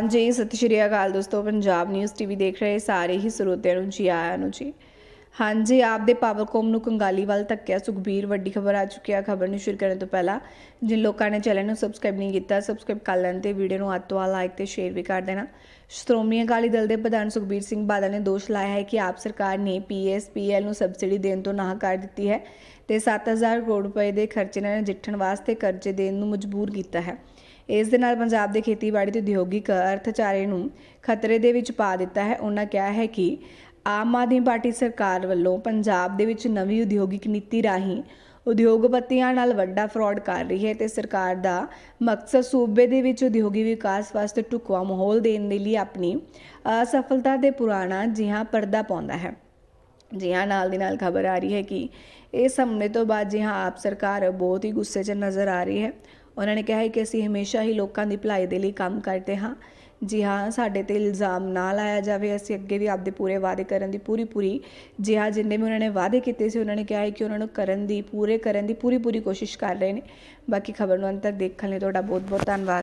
ਹਾਂਜੀ ਸਤਿ ਸ਼੍ਰੀ ਅਕਾਲ ਦੋਸਤੋ ਪੰਜਾਬ ਨਿਊਜ਼ ਟੀਵੀ ਦੇਖ ਰਹੇ ਸਾਰੇ ਹੀ ਸਰੋਤਿਆਂ ਨੂੰ ਜੀ ਆਇਆਂ ਨੂੰ ਜੀ ਹਾਂਜੀ ਆਪ ਦੇ ਪਾਵਰਕੋਮ ਨੂੰ ਕੰਗਾਲੀ ਵੱਲ ਧੱਕਿਆ ਸੁਖਬੀਰ ਵੱਡੀ ਖਬਰ ਆ ਚੁੱਕੀ ਆ ਖਬਰ ਨੂੰ ਸ਼ੁਰੂ ਕਰਨ ਤੋਂ ਪਹਿਲਾਂ ਜਿਨ ਲੋਕਾਂ ਨੇ ਚੈਨਲ ਨੂੰ ਸਬਸਕ੍ਰਾਈਬ ਨਹੀਂ ਕੀਤਾ ਸਬਸਕ੍ਰਾਈਬ ਕਰ ਲੈਣ ਤੇ ਵੀਡੀਓ ਨੂੰ ਅੱਤਵਾ ਲਾਈਕ ਤੇ ਸ਼ੇਅਰ ਵੀ ਕਰ ਦੇਣਾ ਸ਼੍ਰੋਮਣੀ ਅਕਾਲੀ ਦਲ ਦੇ ਪ੍ਰਧਾਨ ਸੁਖਬੀਰ ਸਿੰਘ ਬਾਦਲ ਨੇ ਦੋਸ਼ ਲਾਇਆ ਹੈ ਕਿ ਆਪ ਸਰਕਾਰ ਨੇ ਪੀਐਸਪੀਐਲ ਨੂੰ ਸਬਸਿਡੀ ਦੇਣ ਤੋਂ ਨਾਂਹ ਕਰ ਦਿੱਤੀ ਹੈ ਤੇ 7000 ਕਰੋੜ ਰੁਪਏ ਦੇ ਖਰਚੇ ਨਾਲ ਜਿੱਠਣ ਵਾਸਤੇ ਕਰਜ਼ੇ ਦੇਣ ਨੂੰ ਮਜਬੂਰ ਕੀਤਾ ਹੈ ਇਸ ਦੇ ਨਾਲ ਪੰਜਾਬ ਦੇ ਖੇਤੀਬਾੜੀ ਤੇ ਉਦਯੋਗਿਕ ਅਰਥਚਾਰੇ ਨੂੰ ਖਤਰੇ ਦੇ ਵਿੱਚ ਪਾ ਦਿੱਤਾ ਹੈ ਉਹਨਾਂ ਕਿਹਾ ਹੈ ਕਿ ਆਮ ਆਦਮੀ ਪਾਰਟੀ ਸਰਕਾਰ ਵੱਲੋਂ ਪੰਜਾਬ ਦੇ ਵਿੱਚ ਨਵੀਂ ਉਦਯੋਗਿਕ ਨੀਤੀ ਰਾਹੀਂ ਉਦਯੋਗਪਤੀਆਂ ਨਾਲ ਵੱਡਾ ਫਰਾਡ ਕਰ ਰਹੀ ਹੈ ਤੇ ਸਰਕਾਰ ਦਾ ਮਕਸਦ ਸੂਬੇ ਦੇ ਵਿੱਚ ਉਦਯੋਗੀ ਵਿਕਾਸ ਵਾਸਤੇ ਟੁਕਵਾ ਮਾਹੌਲ ਦੇਣ ਦੇ ਲਈ ਆਪਣੀ ਅਸਫਲਤਾ ਦੇ ਪੁਰਾਣਾ ਜਿਹਾ ਪਰਦਾ ਪਾਉਂਦਾ ਹੈ ਜਿਹਾਂ ਨਾਲ ਦੀ ਨਾਲ ਖਬਰ ਆ ਰਹੀ ਹੈ ਕਿ ਇਸ ਹਮਲੇ ਤੋਂ ਬਾਅਦ ਜਿਹਾਂ ਆਪ ਸਰਕਾਰ ਬਹੁਤ ਹੀ ਗੁੱਸੇ 'ਚ ਨਜ਼ਰ ਆ ਰਹੀ ਹੈ ਉਹਨਾਂ ਨੇ ਕਿਹਾ ਹੈ ਕਿ ਅਸੀਂ ਹਮੇਸ਼ਾ ਹੀ ਲੋਕਾਂ ਦੀ ਭਲਾਈ ਦੇ ਲਈ ਕੰਮ ਕਰਦੇ ਹਾਂ ਜੀ ਹਾਂ ਸਾਡੇ ਤੇ ਇਲਜ਼ਾਮ ਨਾ ਲਾਇਆ ਜਾਵੇ ਅਸੀਂ ਅੱਗੇ ਵੀ ਆਪਦੇ ਪੂਰੇ ਵਾਅਦੇ ਕਰਨ ਦੀ ਪੂਰੀ ਪੂਰੀ ਜੀ ਹਾਂ ਜਿੰਨੇ ਵੀ ਉਹਨਾਂ ਨੇ ਵਾਅਦੇ ਕੀਤੇ ਸੀ ਉਹਨਾਂ ਨੇ ਕਿਹਾ ਹੈ ਕਿ ਉਹਨਾਂ ਨੂੰ ਕਰਨ ਦੀ ਪੂਰੇ ਕਰਨ ਦੀ ਪੂਰੀ ਪੂਰੀ ਕੋਸ਼ਿਸ਼ ਕਰ ਰਹੇ ਨੇ ਬਾਕੀ ਖਬਰ ਨੂੰ ਅੰਤ ਤੱਕ ਦੇਖਣ ਲਈ ਤੁਹਾਡਾ ਬਹੁਤ ਬਹੁਤ ਧੰਨਵਾਦ